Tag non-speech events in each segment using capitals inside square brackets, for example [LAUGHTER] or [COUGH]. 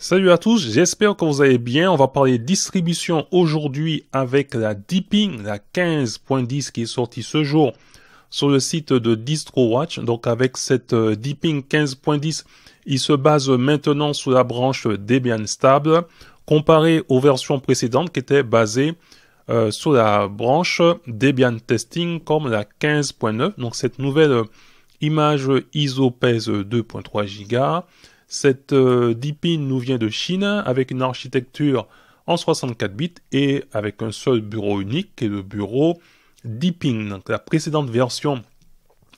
Salut à tous, j'espère que vous allez bien. On va parler distribution aujourd'hui avec la Deeping, la 15.10 qui est sortie ce jour sur le site de DistroWatch. Donc avec cette euh, Dipping 15.10, il se base maintenant sur la branche Debian Stable comparé aux versions précédentes qui étaient basées euh, sur la branche Debian Testing comme la 15.9. Donc cette nouvelle euh, image ISO pèse 2.3 Go cette euh, Deepin nous vient de Chine avec une architecture en 64 bits et avec un seul bureau unique qui est le bureau Deepin. la précédente version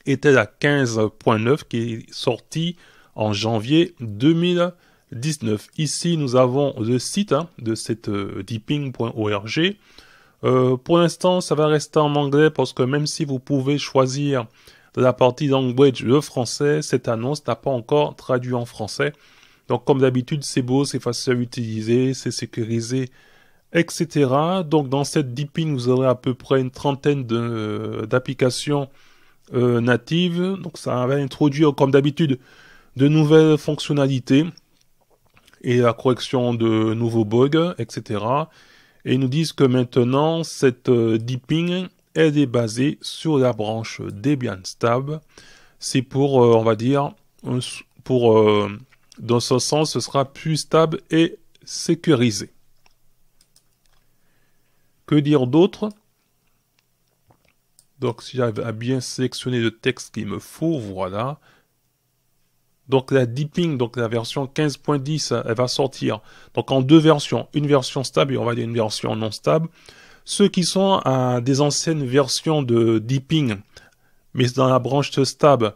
était la 15.9 qui est sortie en janvier 2019. Ici, nous avons le site hein, de cette euh, Deepin.org. Euh, pour l'instant, ça va rester en anglais parce que même si vous pouvez choisir dans la partie language, le français, cette annonce n'a pas encore traduit en français. Donc comme d'habitude, c'est beau, c'est facile à utiliser, c'est sécurisé, etc. Donc dans cette dipping, vous aurez à peu près une trentaine d'applications euh, natives. Donc ça va introduire, comme d'habitude, de nouvelles fonctionnalités et la correction de nouveaux bugs, etc. Et ils nous disent que maintenant, cette euh, dipping elle est basée sur la branche Debian Stable ». C'est pour, euh, on va dire, pour, euh, dans ce sens, ce sera plus stable et sécurisé. Que dire d'autre Donc, si j'arrive à bien sélectionner le texte qu'il me faut, voilà. Donc la dipping, donc la version 15.10, elle va sortir. Donc en deux versions, une version stable et on va dire une version non stable ceux qui sont à des anciennes versions de Deeping, mais dans la branche stable,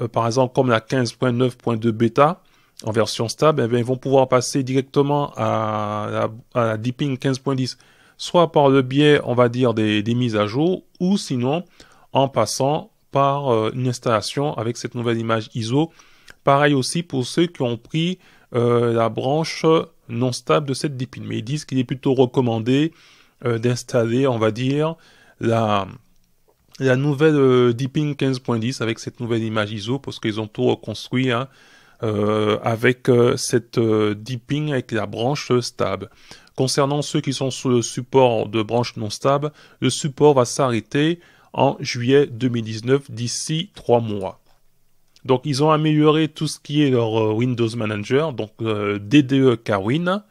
euh, par exemple comme la 15.9.2 bêta, en version stable, eh ils vont pouvoir passer directement à la, à Deeping 15.10, soit par le biais, on va dire, des, mises à jour, ou sinon en passant par euh, une installation avec cette nouvelle image ISO. Pareil aussi pour ceux qui ont pris euh, la branche non stable de cette Deepin. mais ils disent qu'il est plutôt recommandé euh, d'installer, on va dire, la, la nouvelle euh, Deeping 15.10 avec cette nouvelle image ISO parce qu'ils ont tout reconstruit hein, euh, avec cette Deeping avec la branche stable. Concernant ceux qui sont sous le support de branche non stable, le support va s'arrêter en juillet 2019 d'ici trois mois. Donc ils ont amélioré tout ce qui est leur Windows Manager, donc DDE Karwin.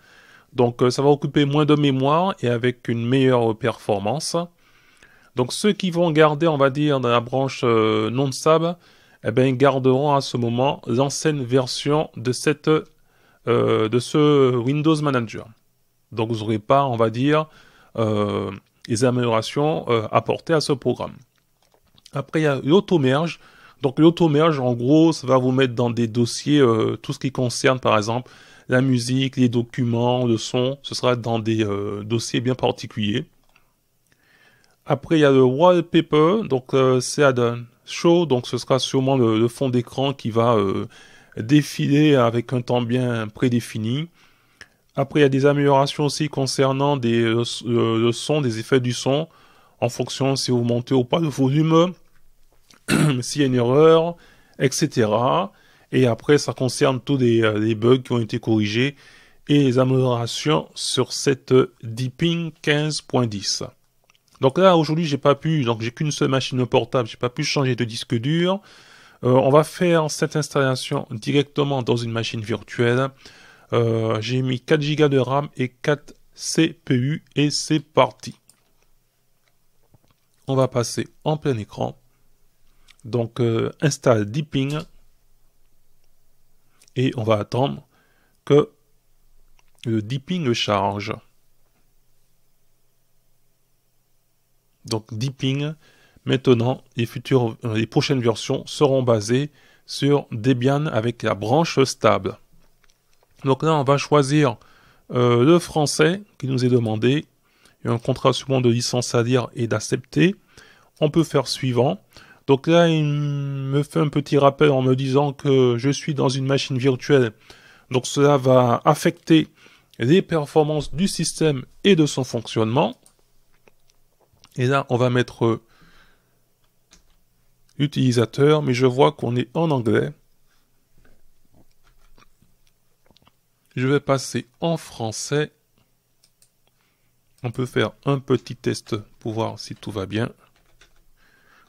Donc euh, ça va occuper moins de mémoire et avec une meilleure performance. Donc ceux qui vont garder, on va dire, dans la branche euh, non sab, eh bien, ils garderont à ce moment l'ancienne version de, cette, euh, de ce Windows Manager. Donc vous n'aurez pas, on va dire, les améliorations apportées à ce programme. Après, il y a l'automerge. Donc l'automerge, en gros, ça va vous mettre dans des dossiers, tout ce qui concerne, par exemple, la musique, les documents, le son, ce sera dans des euh, dossiers bien particuliers. Après, il y a le wallpaper, donc euh, c'est c'est show, donc ce sera sûrement le, fond d'écran qui va euh, défiler avec un temps bien prédéfini. Après, il y a des améliorations aussi concernant des, le, son, des effets du son, en fonction si vous montez ou pas le volume, [CLEARS THROAT] s'il y a une erreur, etc. Et après, ça concerne tous euh, les, bugs qui ont été corrigés et les améliorations sur cette euh, Deeping 15.10. Donc là, aujourd'hui, j'ai pas pu, donc j'ai qu'une seule machine portable, j'ai pas pu changer de disque dur. Euh, on va faire cette installation directement dans une machine virtuelle. j'ai mis 4 Go de RAM et 4 CPU et c'est parti. On va passer en plein écran. Donc install installe Deeping et on va attendre que le dipping charge. Donc dipping, maintenant les, futures, euh, les prochaines versions seront basées sur Debian avec la branche stable. Donc là, on va choisir euh, le français qui nous est demandé. Il y a un contrat suivant de licence à lire et d'accepter. On peut faire suivant. Donc là, il me fait un petit rappel en me disant que je suis dans une machine virtuelle. Donc cela va affecter les performances du système et de son fonctionnement. Et là, on va mettre euh, utilisateur, mais je vois qu'on est en anglais. Je vais passer en français. On peut faire un petit test pour voir si tout va bien.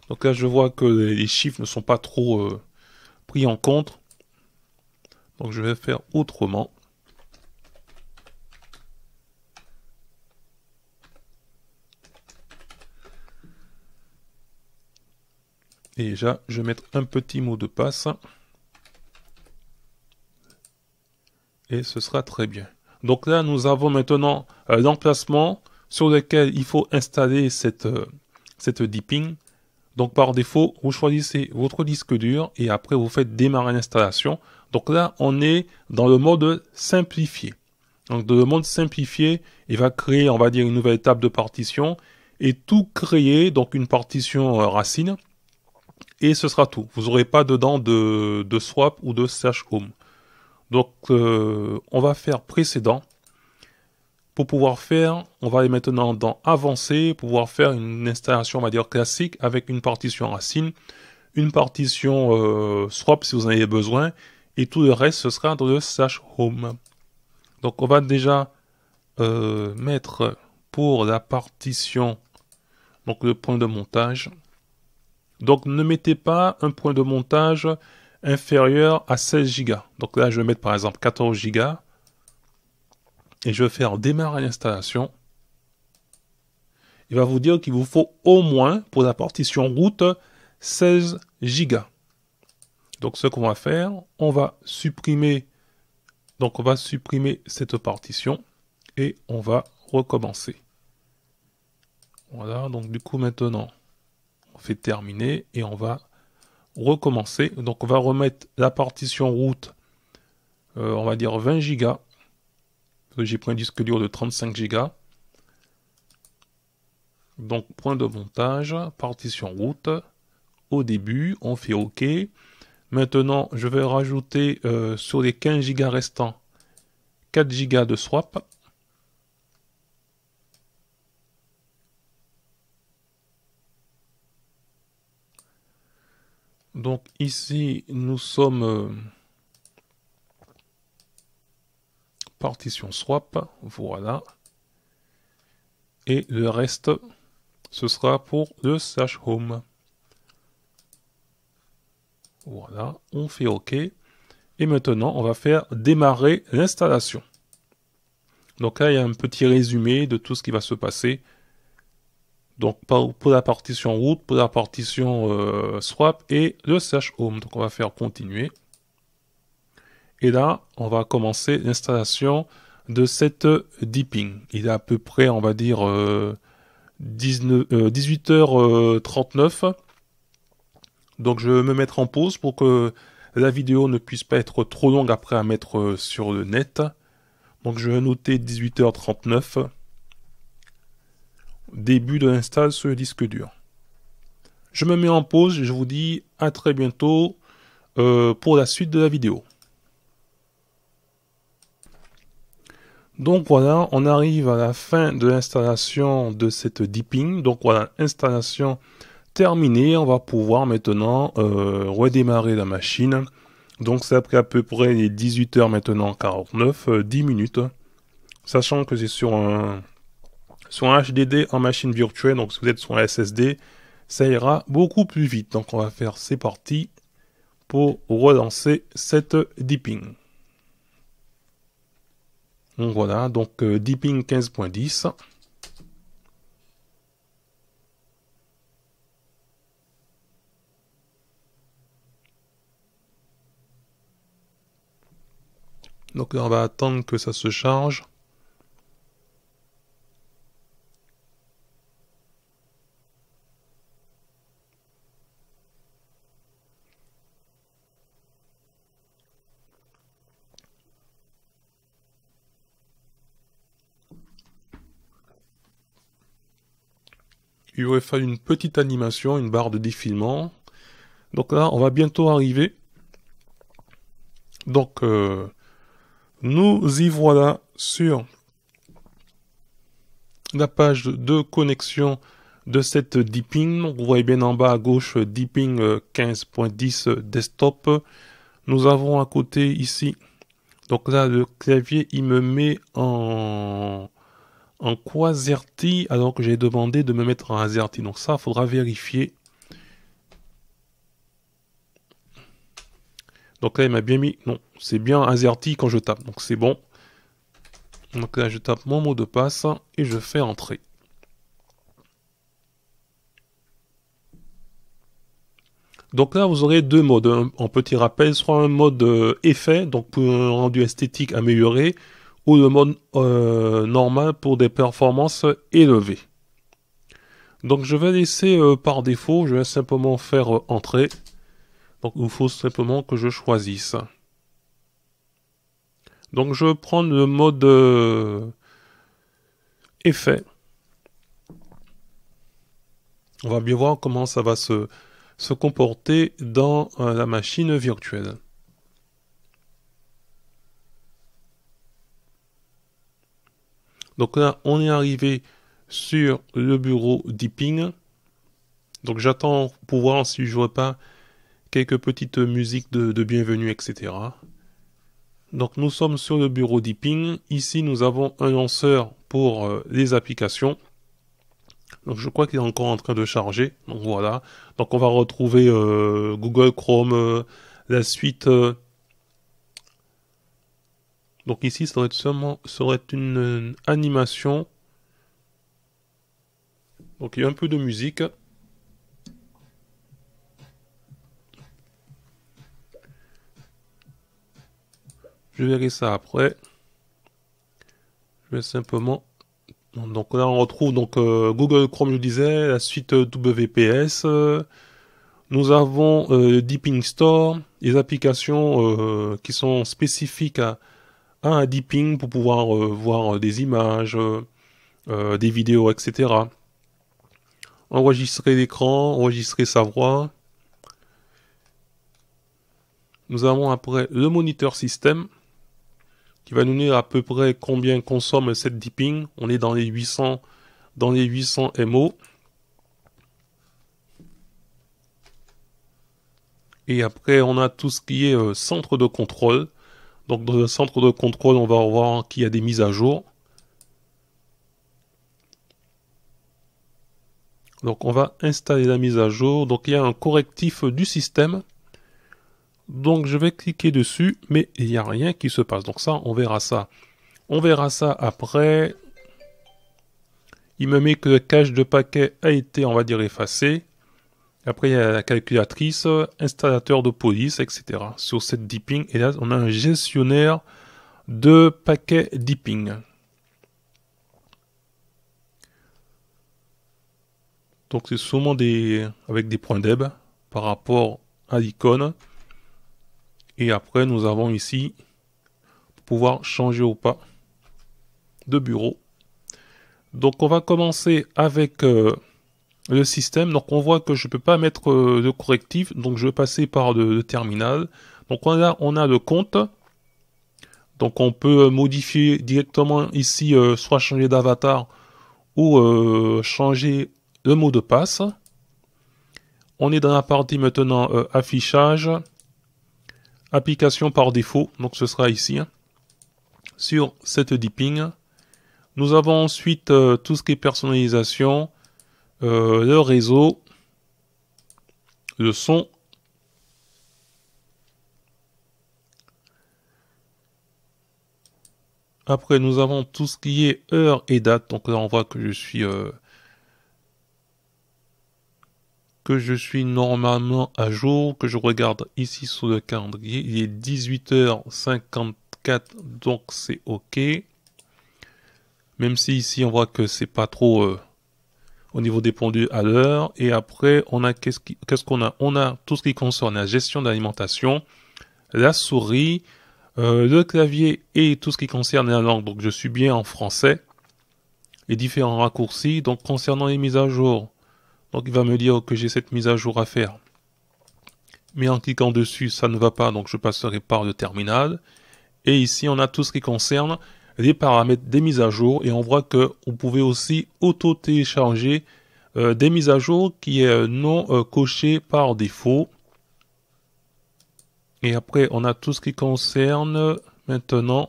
Donc là, je vois que les chiffres ne sont pas trop euh, pris en compte. Donc je vais faire autrement. Et déjà, je vais mettre un petit mot de passe. Et ce sera très bien. Donc là, nous avons maintenant euh, l'emplacement sur lequel il faut installer cette, euh, cette dipping. Donc par défaut, vous choisissez votre disque dur et après vous faites démarrer l'installation. Donc là, on est dans le mode simplifié. Donc dans le mode simplifié, il va créer, on va dire, une nouvelle table de partition et tout créer, donc une partition euh, racine. Et ce sera tout. Vous n'aurez pas dedans de, swap ou de slash home. Donc euh, on va faire précédent. Pour pouvoir faire, on va aller maintenant dans Avancer, pouvoir faire une installation, on va dire, classique avec une partition racine, une partition euh, swap si vous en avez besoin, et tout le reste, ce sera dans le slash home. Donc on va déjà euh, mettre pour la partition donc le point de montage. Donc ne mettez pas un point de montage inférieur à 16 Go. Donc là je vais mettre par exemple 14 Go et je vais faire démarrer l'installation. Il va vous dire qu'il vous faut au moins pour la partition route 16 Go. Donc ce qu'on va faire, on va supprimer donc on va supprimer cette partition et on va recommencer. Voilà, donc du coup maintenant, on fait terminer et on va recommencer. Donc on va remettre la partition route, euh, on va dire 20 gigas j'ai pris disque dur de 35 gigas. Donc point de montage, partition route. Au début, on fait OK. Maintenant, je vais rajouter euh, sur les 15 gigas restants 4 gigas de swap. Donc ici, nous sommes euh, partition swap, voilà. Et le reste, ce sera pour le slash home. Voilà, on fait OK. Et maintenant, on va faire démarrer l'installation. Donc là, il y a un petit résumé de tout ce qui va se passer. Donc pour la partition route, pour la partition euh, swap et le slash home. Donc on va faire continuer. Et là, on va commencer l'installation de cette dipping. Il est à peu près, on va dire, 19, euh, 18h39. Euh, euh, Donc je vais me mettre en pause pour que la vidéo ne puisse pas être trop longue après à mettre sur le net. Donc je vais noter 18h39. Début de l'install sur le disque dur. Je me mets en pause et je vous dis à très bientôt pour la suite de la vidéo. Donc voilà, on arrive à la fin de l'installation de cette dipping. Donc voilà, installation terminée. On va pouvoir maintenant euh, redémarrer la machine. Donc c'est après à peu près les 18h maintenant 49, 10 euh, minutes. Sachant que c'est sur un, HDD en machine virtuelle, donc si vous êtes sur un SSD, ça ira beaucoup plus vite. Donc on va faire ces parties pour relancer cette dipping voilà, donc euh, quinze point 15.10. Donc on va attendre que ça se charge. il aurait fallu une petite animation, une barre de défilement. Donc là, on va bientôt arriver. Donc, euh, nous y voilà sur la page de connexion de cette dipping. vous voyez bien en bas à gauche, dipping 15.10 euh, desktop. Nous avons à côté ici, donc là, le clavier, il me met en en quoi alors que j'ai demandé de me mettre en AZERTY. Donc ça, faudra vérifier. Donc là, il m'a bien mis... Non, c'est bien AZERTY quand je tape. Donc c'est bon. Donc là, je tape mon mot de passe et je fais entrer. Donc là, vous aurez deux modes. Un petit rappel, soit un mode euh, effet, donc pour un rendu esthétique amélioré, ou le mode euh, normal pour des performances élevées. Donc je vais laisser euh, par défaut, je vais simplement faire euh, entrer. Donc il faut simplement que je choisisse. Donc je prends le mode effet. On va bien voir comment ça va se, se comporter dans la machine virtuelle. Donc là, on est arrivé sur le bureau d'Ipping. Donc j'attends pour voir si je vois pas quelques petites musiques de, bienvenue, etc. Donc nous sommes sur le bureau d'Ipping. Ici, nous avons un lanceur pour euh, les applications. Donc je crois qu'il est encore en train de charger. Donc voilà. Donc on va retrouver euh, Google Chrome, euh, la suite donc ici, ça aurait seulement une, euh, animation. Donc il y a un peu de musique. Je verrai ça après. Je vais simplement. Donc là, on retrouve donc euh, Google Chrome, je disais, la suite euh, WPS. nous avons Deepin Store, les applications qui sont spécifiques à, un dipping pour pouvoir euh, voir euh, des images, euh, des vidéos, etc. Enregistrer l'écran, enregistrer sa voix. Nous avons après le moniteur système qui va nous dire à peu près combien consomme cette dipping. On est dans les 800, dans les 800 MO. Et après, on a tout ce qui est centre de contrôle. Donc dans le centre de contrôle, on va voir qu'il y a des mises à jour. Donc on va installer la mise à jour. Donc il y a un correctif du système. Donc je vais cliquer dessus, mais il n'y a rien qui se passe. Donc ça, on verra ça. On verra ça après. Il me met que le cache de paquet a été, on va dire, effacé. Après, il y a la calculatrice, installateur de police, etc. Sur cette dipping, et là, on a un gestionnaire de paquets dipping. Donc, c'est sûrement des, avec des points d'eb par rapport à l'icône. Et après, nous avons ici, pour pouvoir changer ou pas de bureau. Donc, on va commencer avec... Euh, le système. Donc on voit que je peux pas mettre euh, de correctif, donc je vais passer par le, terminal. Donc on a, on a, le compte. Donc on peut euh, modifier directement ici, euh, soit changer d'avatar ou changer le mot de passe. On est dans la partie maintenant affichage, application par défaut, donc ce sera ici, hein. sur cette dipping. Nous avons ensuite tout ce qui est personnalisation, euh, le réseau, le son. Après, nous avons tout ce qui est heure et date. Donc là, on voit que je suis euh, que je suis normalement à jour, que je regarde ici sur le calendrier, il est 18h54, donc c'est OK. Même si ici on voit que c'est pas trop euh, au niveau des pendus à l'heure. Et après, on a qu'est-ce qu'on a On a tout ce qui concerne la gestion d'alimentation, la souris, euh, le clavier et tout ce qui concerne la langue. Donc je suis bien en français. Les différents raccourcis. Donc concernant les mises à jour, donc il va me dire que j'ai cette mise à jour à faire. Mais en cliquant dessus, ça ne va pas, donc je passerai par le terminal. Et ici, on a tout ce qui concerne des paramètres, des mises à jour, et on voit que vous pouvez aussi auto-télécharger euh, des mises à jour qui est euh, non euh, coché par défaut. Et après, on a tout ce qui concerne maintenant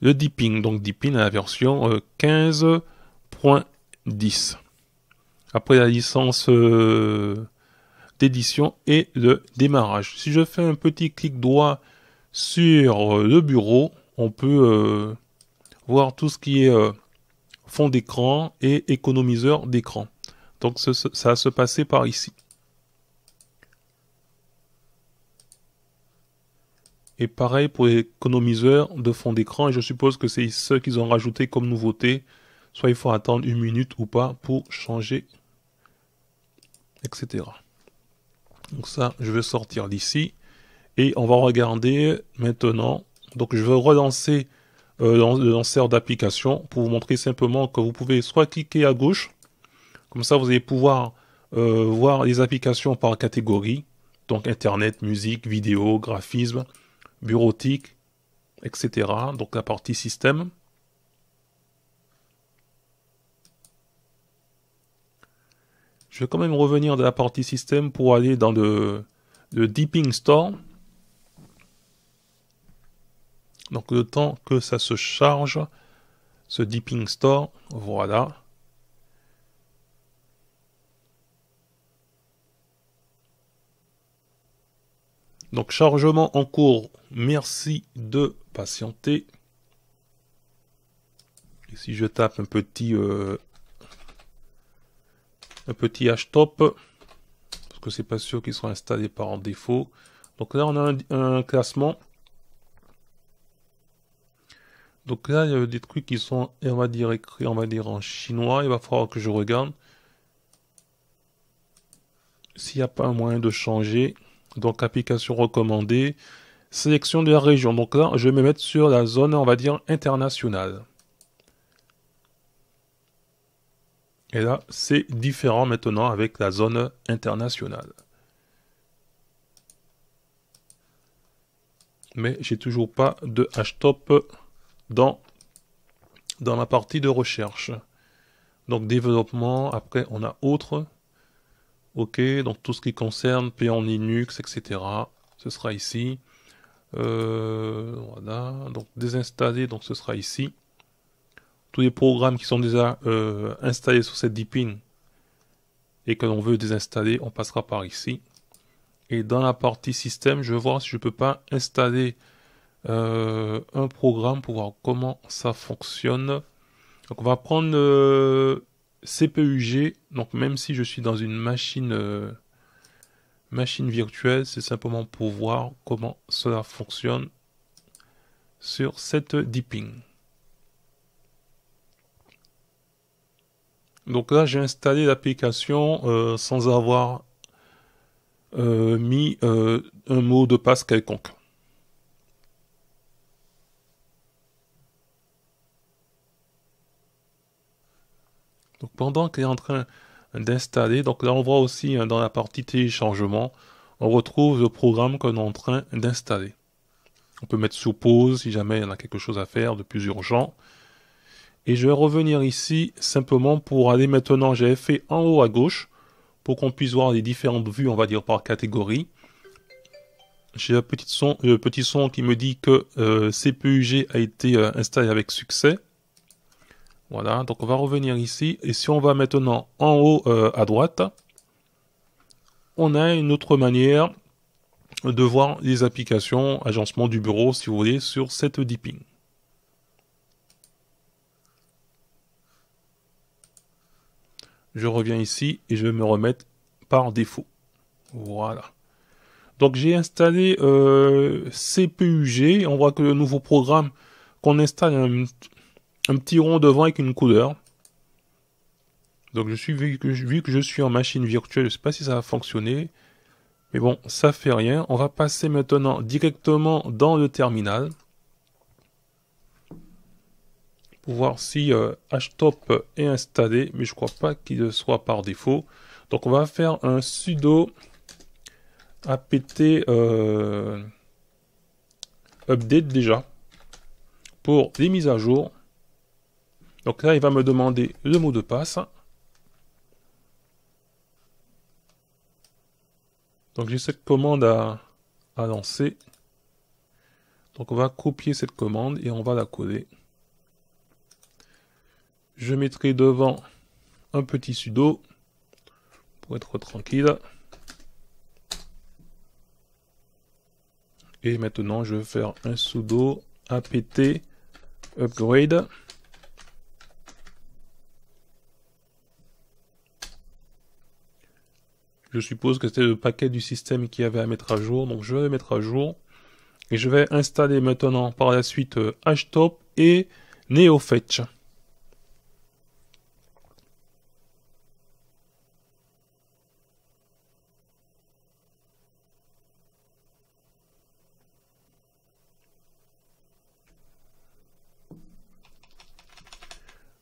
le dipping. Donc dipping à la version 15.10. Après la licence d'édition et le démarrage. Si je fais un petit clic droit sur le bureau, on peut voir tout ce qui est euh, fond d'écran et économiseur d'écran. Donc ça va se passer par ici. Et pareil pour économiseur de fond d'écran, et je suppose que c'est ce qu'ils ont rajouté comme nouveauté. Soit il faut attendre une minute ou pas pour changer, etc. Donc ça, je vais sortir d'ici. Et on va regarder maintenant. Donc je vais relancer euh, lanceur d'application pour vous montrer simplement que vous pouvez soit cliquer à gauche, comme ça vous allez pouvoir euh, voir les applications par catégorie, donc internet, musique, vidéo, graphisme, bureautique, etc. Donc la partie système. Je vais quand même revenir de la partie système pour aller dans le, le Deeping Store. Donc le temps que ça se charge, ce dipping store, voilà. Donc chargement en cours, merci de patienter. Et si je tape un petit euh, un petit H-Top parce que c'est pas sûr qu'ils soient installés par défaut. Donc là on a un classement donc là, il y a des trucs qui sont, on va dire, écrits, on va dire en chinois. Il va falloir que je regarde s'il n'y a pas un moyen de changer. Donc, application recommandée, sélection de la région. Donc là, je vais me mettre sur la zone, on va dire, internationale. Et là, c'est différent maintenant avec la zone internationale. Mais j'ai toujours pas de H-TOP » dans, dans la partie de recherche. Donc développement, après on a autre. Ok, donc tout ce qui concerne P en Linux, etc. Ce sera ici. Euh, voilà, donc désinstaller, donc ce sera ici. Tous les programmes qui sont déjà euh, installés sur cette deepin et que l'on veut désinstaller, on passera par ici. Et dans la partie système, je vais voir si je ne peux pas installer euh, un programme pour voir comment ça fonctionne. Donc on va prendre euh, CPUG. Donc même si je suis dans une machine, euh, machine virtuelle, c'est simplement pour voir comment cela fonctionne sur cette dipping. Donc là, j'ai installé l'application sans avoir mis un mot de passe quelconque. Donc pendant qu'il est en train d'installer, donc là on voit aussi hein, dans la partie téléchargement, on retrouve le programme qu'on est en train d'installer. On peut mettre sous pause si jamais il on a quelque chose à faire de plus urgent. Et je vais revenir ici simplement pour aller maintenant, j'ai fait en haut à gauche pour qu'on puisse voir les différentes vues, on va dire par catégorie. J'ai le petit son, le euh, petit son qui me dit que euh, CPUG a été euh, installé avec succès. Voilà, donc on va revenir ici. Et si on va maintenant en haut euh, à droite, on a une autre manière de voir les applications agencement du bureau, si vous voulez, sur cette dipping. Je reviens ici et je vais me remettre par défaut. Voilà. Donc j'ai installé euh, CPUG. On voit que le nouveau programme qu'on installe hein, un petit rond devant avec une couleur. Donc je suis vu que je, vu que je suis en machine virtuelle, je ne sais pas si ça va fonctionner. Mais bon, ça fait rien. On va passer maintenant directement dans le terminal. Pour voir si euh, htop est installé, mais je crois pas qu'il soit par défaut. Donc on va faire un sudo apt euh, update déjà pour les mises à jour. Donc là, il va me demander le mot de passe. Donc j'ai cette commande à, à, lancer. Donc on va copier cette commande et on va la coller. Je mettrai devant un petit sudo pour être tranquille. Et maintenant je vais faire un sudo apt upgrade. Je suppose que c'était le paquet du système qui avait à mettre à jour, donc je vais mettre à jour. Et je vais installer maintenant par la suite HTOP euh, et NeoFetch.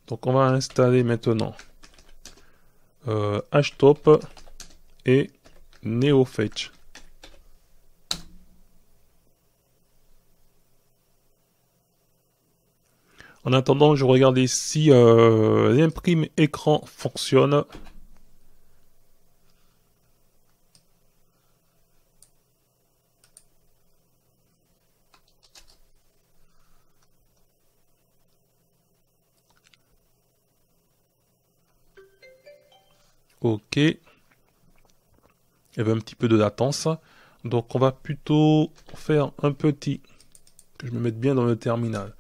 Donc on va installer maintenant HTOP euh, et NeoFetch. En attendant, je regarde si euh, l'imprime écran fonctionne. Ok il y un petit peu de latence. Donc on va plutôt faire un petit, que je me mette bien dans le terminal,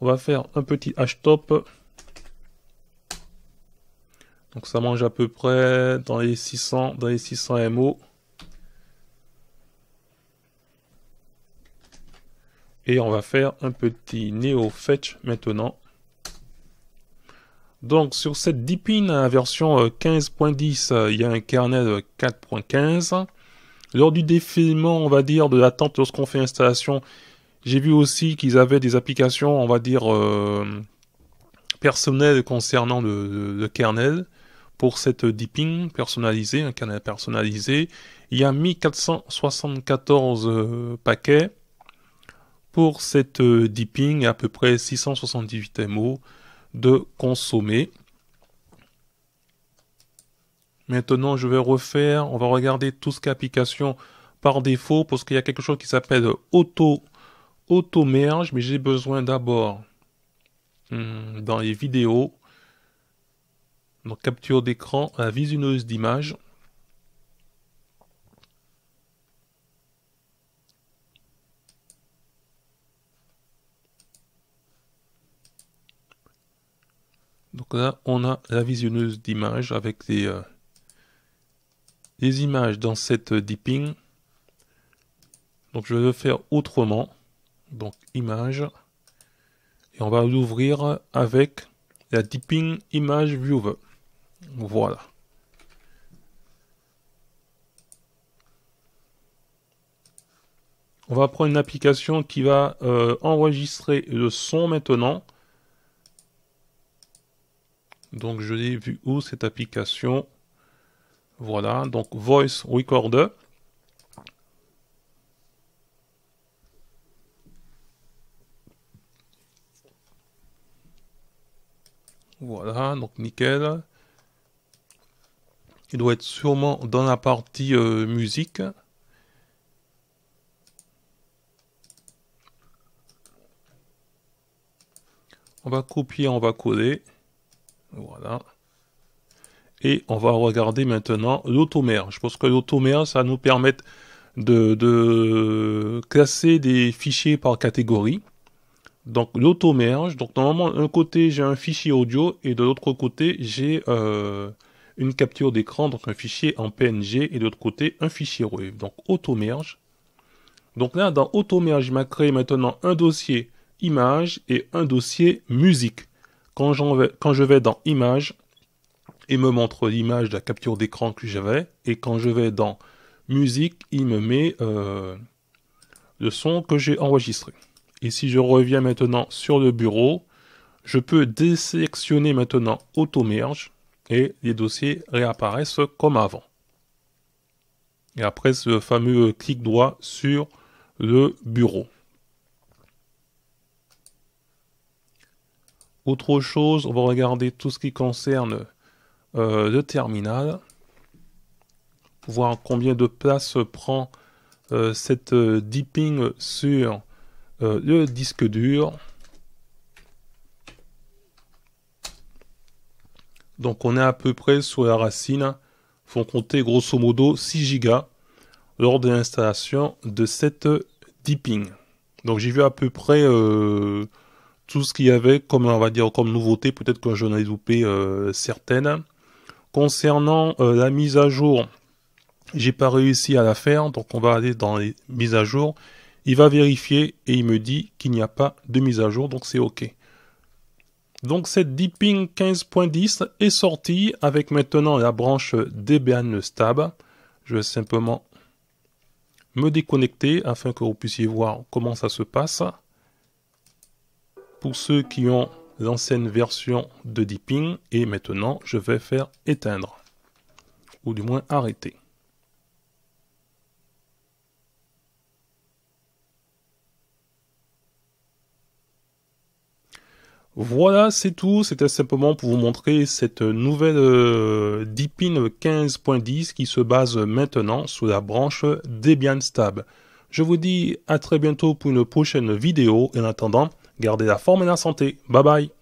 on va faire un petit htop. Donc ça mange à peu près dans les 600, dans les 600 MO. Et on va faire un petit neo fetch maintenant donc sur cette Deepin euh, version 15.10, euh, euh, il y a un kernel 4.15. Lors du défilement, on va dire, de l'attente lorsqu'on fait installation, j'ai vu aussi qu'ils avaient des applications, on va dire, personnelles concernant le, kernel. Pour cette Deepin personnalisée, un kernel personnalisé, il y a 1474 paquets. Pour cette deepin, à peu près 678 MO de consommer. Maintenant, je vais refaire, on va regarder tout ce qu'application par défaut, parce qu'il y a quelque chose qui s'appelle auto, auto merge, mais j'ai besoin d'abord hmm, dans les vidéos, donc capture d'écran, la visionneuse d'image. Donc là, on a la visionneuse d'image avec les, euh, images dans cette dipping. Donc je vais le faire autrement. Donc image. Et on va l'ouvrir avec la dipping image viewer. Voilà. On va prendre une application qui va euh, enregistrer le son maintenant. Donc je l'ai vu où cette application Voilà, donc Voice Recorder. Voilà, donc nickel. Il doit être sûrement dans la partie euh, musique. On va copier, on va coller. Voilà. Et on va regarder maintenant l'automerge. Je pense que l'automerge, ça nous permet de, classer des fichiers par catégorie. Donc l'automerge, donc normalement d'un côté j'ai un fichier audio et de l'autre côté j'ai euh, une capture d'écran, donc un fichier en PNG et de l'autre côté un fichier WAV. Donc automerge. Donc là dans automerge, il m'a créé maintenant un dossier image et un dossier musique. Quand, je vais dans Images, il me montre l'image de la capture d'écran que j'avais. Et quand je vais dans Musique, il me met euh, le son que j'ai enregistré. Et si je reviens maintenant sur le bureau, je peux désélectionner maintenant Automerge et les dossiers réapparaissent comme avant. Et après ce fameux clic droit sur le bureau. Autre chose, on va regarder tout ce qui concerne euh, le terminal, voir combien de place prend euh, cette euh, dipping sur le disque dur. Donc on est à peu près sur la racine, font compter grosso modo 6 gigas lors de l'installation de cette dipping. Donc j'ai vu à peu près tout ce qu'il y avait comme on va dire comme nouveauté, peut-être que j'en ai loupé euh, certaines. Concernant euh, la mise à jour, j'ai pas réussi à la faire, donc on va aller dans les mises à jour. Il va vérifier et il me dit qu'il n'y a pas de mise à jour, donc c'est OK. Donc cette Deeping 15.10 est sortie avec maintenant la branche Debian Stab. Je vais simplement me déconnecter afin que vous puissiez voir comment ça se passe pour ceux qui ont l'ancienne version de Deepin. et maintenant je vais faire éteindre ou du moins arrêter. Voilà, c'est tout. C'était simplement pour vous montrer cette nouvelle euh, Deepin 15.10 qui se base maintenant sous la branche Debian Stab. Je vous dis à très bientôt pour une prochaine vidéo et en attendant, Gardez la forme et la santé. Bye bye